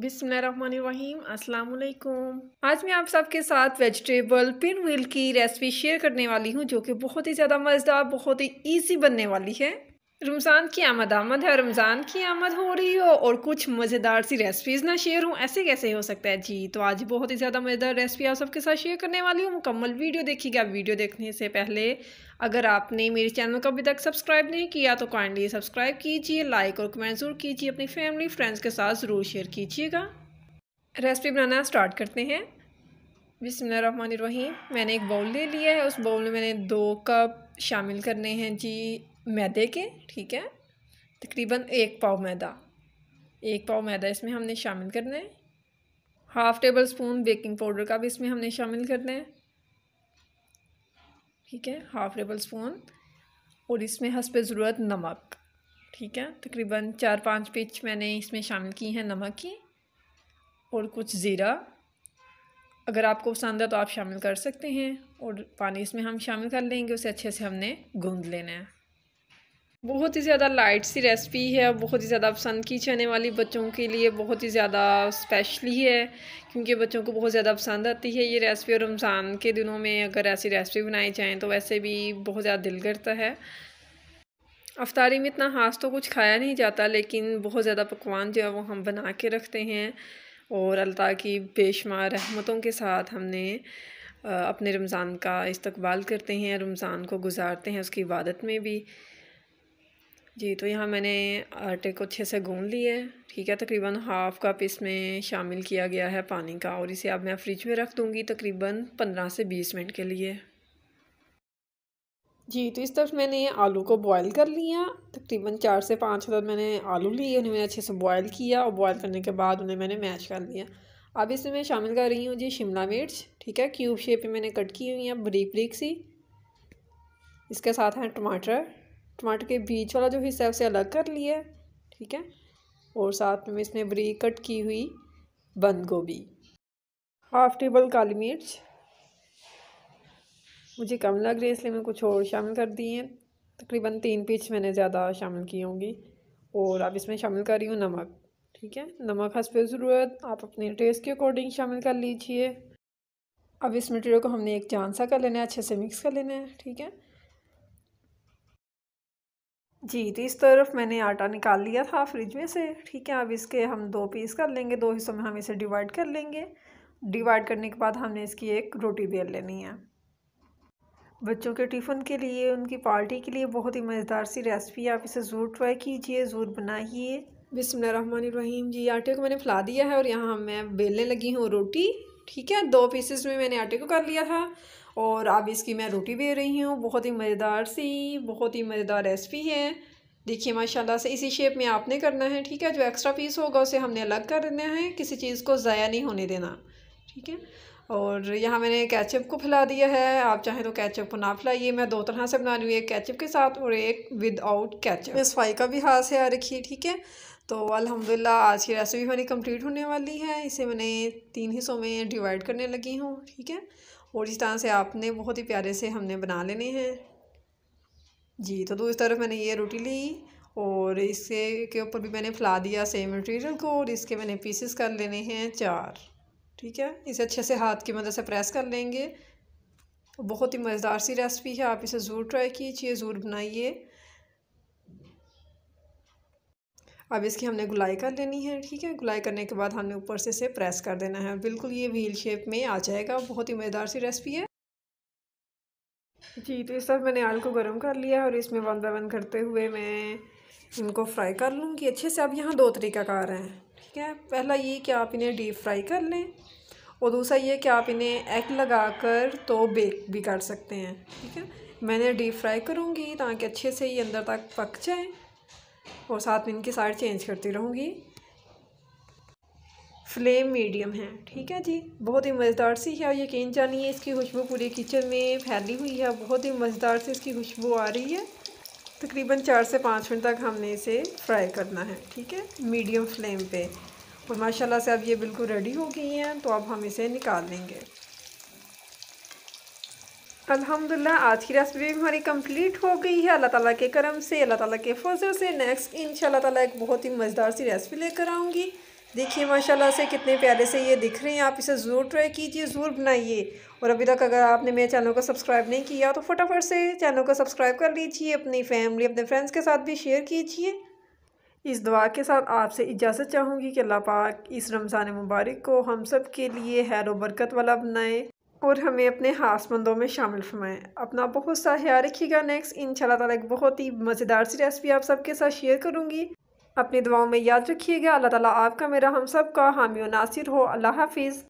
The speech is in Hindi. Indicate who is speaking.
Speaker 1: बिसमीम असलकुम आज मैं आप सबके साथ वेजिटेबल पिन व्हील की रेसिपी शेयर करने वाली हूँ जो कि बहुत ही ज़्यादा मज़ेदार बहुत ही इजी बनने वाली है रमज़ान की आमद आमद है रमज़ान की आमद हो रही हो और कुछ मज़ेदार सी रेसिपीज़ ना शेयर हूँ ऐसे कैसे हो सकता है जी तो आज बहुत ही ज़्यादा मज़ेदार रेसिपी आप सबके साथ शेयर करने वाली हूँ मुकम्मल वीडियो देखिएगा वीडियो देखने से पहले अगर आपने मेरे चैनल को अभी तक सब्सक्राइब नहीं किया तो काइंडली सब्सक्राइब कीजिए लाइक और कमेंट जरूर कीजिए अपनी फैमिली फ्रेंड्स के साथ ज़रूर शेयर कीजिएगा रेसिपी बनाना स्टार्ट करते हैं बिसमीम मैंने एक बाउल ले लिया है उस बाउल में मैंने दो कप शामिल करने हैं जी मैदे के ठीक है तकरीबन एक पाव मैदा एक पाव मैदा इसमें हमने शामिल करना है half tablespoon baking powder का भी इसमें हमने शामिल करना है ठीक है हाफ़ टेबल स्पून और इसमें पे ज़रूरत नमक ठीक है तकरीबन चार पांच पिच मैंने इसमें शामिल की हैं नमक की और कुछ ज़ीरा अगर आपको पसंद है तो आप शामिल कर सकते हैं और पानी इसमें हम शामिल कर लेंगे उसे अच्छे से हमने गूँध लेना है बहुत ही ज़्यादा लाइट सी रेसिपी है बहुत ही ज़्यादा पसंद की जाने वाली बच्चों के लिए बहुत ही ज़्यादा स्पेशली है क्योंकि बच्चों को बहुत ज़्यादा पसंद आती है ये रेसिपी और रमज़ान के दिनों में अगर ऐसी रेसिपी बनाई जाए तो वैसे भी बहुत ज़्यादा दिल करता है अफ्तारी में इतना खास तो कुछ खाया नहीं जाता लेकिन बहुत ज़्यादा पकवान जो है वो हम बना के रखते हैं और अल्लाह की बेशुमार रहमतों के साथ हमने अपने रमज़ान का इस्तकबाल करते हैं रमज़ान को गुजारते हैं उसकी इबादत में भी जी तो यहाँ मैंने आटे को अच्छे से गूंद लिए ठीक है तकरीबन हाफ़ कप इसमें शामिल किया गया है पानी का और इसे अब मैं फ्रिज में रख दूँगी तकरीबन पंद्रह से बीस मिनट के लिए जी तो इस तरफ मैंने आलू को बॉईल कर लिया तकरीबन चार से पाँच अदद मैंने आलू लिए उन्हें मैंने अच्छे से बॉईल किया और बॉईल करने के बाद उन्हें मैंने मैश कर लिया अब इसमें मैं शामिल कर रही हूँ जी शिमला मिर्च ठीक है क्यूब शेप में मैंने कट की हुई है बरीक बरीक सी इसके साथ हैं टमाटर टमाटर के बीज वाला जो हिस्सा है उसे अलग कर लिया है ठीक है और साथ में इसमें बरीक कट की हुई बंद गोभी हाफ टेबल काली मिर्च मुझे कम लग रही है इसलिए मैं कुछ और शामिल कर दी है तकरीबन तीन पीच मैंने ज़्यादा शामिल की होंगी और अब इसमें शामिल कर रही हूँ नमक ठीक है नमक हंस पे ज़रूरत आप अपने टेस्ट के अकॉर्डिंग शामिल कर लीजिए अब इस मटेरियल को हमने एक जान सा कर लेना है अच्छे से मिक्स कर लेना है ठीक है जी तो इस तरफ मैंने आटा निकाल लिया था फ्रिज में से ठीक है अब इसके हम दो पीस कर लेंगे दो हिस्सों में हम इसे डिवाइड कर लेंगे डिवाइड करने के बाद हमने इसकी एक रोटी बेल लेनी है बच्चों के टिफ़िन के लिए उनकी पार्टी के लिए बहुत ही मज़ेदार सी रेसिपी आप इसे ज़रूर ट्राई कीजिए ज़रूर बनाइए रहीम जी आटे को मैंने फैला दिया है और यहाँ मैं बेलने लगी हूँ रोटी ठीक है दो पीसेस में मैंने आटे को कर लिया था और अब इसकी मैं रोटी दे रही हूँ बहुत ही मज़ेदार सी बहुत ही मज़ेदार रेसिपी है देखिए माशाल्लाह से इसी शेप में आपने करना है ठीक है जो एक्स्ट्रा पीस होगा उसे हमने अलग कर देना है किसी चीज़ को ज़ाया नहीं होने देना ठीक है और यहाँ मैंने कैचअप को फैला दिया है आप चाहें तो कैचअप को ना फैलाइए मैं दो तरह से बना रही हूँ एक कैचअप के साथ और एक विदाउट कैचअप मैं सफाई का भी हाथ से आ रखिए ठीक है तो अल्हम्दुलिल्लाह आज की रेसिपी मेरी कंप्लीट होने वाली है इसे मैंने तीन हिस्सों में डिवाइड करने लगी हूँ ठीक है और इस तरह से आपने बहुत ही प्यारे से हमने बना लेने हैं जी तो दूसरी तरफ मैंने ये रोटी ली और इसके के ऊपर भी मैंने फैला दिया सेम मटेरियल को और इसके मैंने पीसेस कर लेने हैं चार ठीक है इसे अच्छे से हाथ की मदद से प्रेस कर लेंगे बहुत ही मज़ेदार सी रेसिपी है आप इसे ज़रूर ट्राई कीजिए ज़रूर बनाइए अब इसकी हमने गुलाई कर लेनी है ठीक है गुलाई करने के बाद हमने ऊपर से इसे प्रेस कर देना है बिल्कुल ये व्हील शेप में आ जाएगा बहुत ही मज़ेदार सी रेसिपी है जी तो इस तरह मैंने आल को गर्म कर लिया और इसमें वन बाय वन करते हुए मैं इनको फ्राई कर लूँगी अच्छे से अब यहाँ दो तरीका रहे हैं ठीक है पहला ये कि आप इन्हें डीप फ्राई कर लें और दूसरा ये कि आप इन्हें एग लगा कर तो बेक भी कर सकते हैं ठीक है मैंने डीप फ्राई करूँगी ताकि अच्छे से ये अंदर तक पक जाए और साथ में इनकी साइड चेंज करती रहूँगी फ्लेम मीडियम है ठीक है जी बहुत ही मज़ेदार सी है और यकीन जानिए इसकी खुशबू पूरे किचन में फैली हुई है बहुत ही मज़ेदार से इसकी खुशबू आ रही है तकरीबन चार से पाँच मिनट तक हमने इसे फ्राई करना है ठीक है मीडियम फ्लेम पे और माशाल्लाह से अब ये बिल्कुल रेडी हो गई हैं तो अब हम इसे निकाल लेंगे अल्हम्दुलिल्लाह आज की रेसिपी हमारी कंप्लीट हो गई है अल्लाह ताला के करम से अल्लाह ताला के फजल से नेक्स्ट इन ताला एक बहुत ही मज़ेदार सी रेसिपी लेकर आऊँगी देखिए माशाल्लाह से कितने प्यारे से ये दिख रहे हैं आप इसे ज़रूर ट्राई कीजिए ज़रूर बनाइए और अभी तक अगर आपने मेरे चैनल को सब्सक्राइब नहीं किया तो फटाफट से चैनल को सब्सक्राइब कर लीजिए अपनी फैमिली अपने फ्रेंड्स के साथ भी शेयर कीजिए इस दुआ के साथ आपसे इजाज़त चाहूँगी कि अल्लाह पाक इस रमज़ान मुबारक को हम सब के लिए हैर बरकत वाला बनाए और हमें अपने मंदों में शामिल फरमाएँ अपना बहुत सा ख्याल रखिएगा नेक्स्ट इन ताला एक बहुत ही मज़ेदार सी रेसिपी आप सबके साथ शेयर करूँगी अपनी दुआओं में याद रखिएगा अल्लाह ताला आपका मेरा हम सब का हामी नासिर हो अल्लाह हाफिज़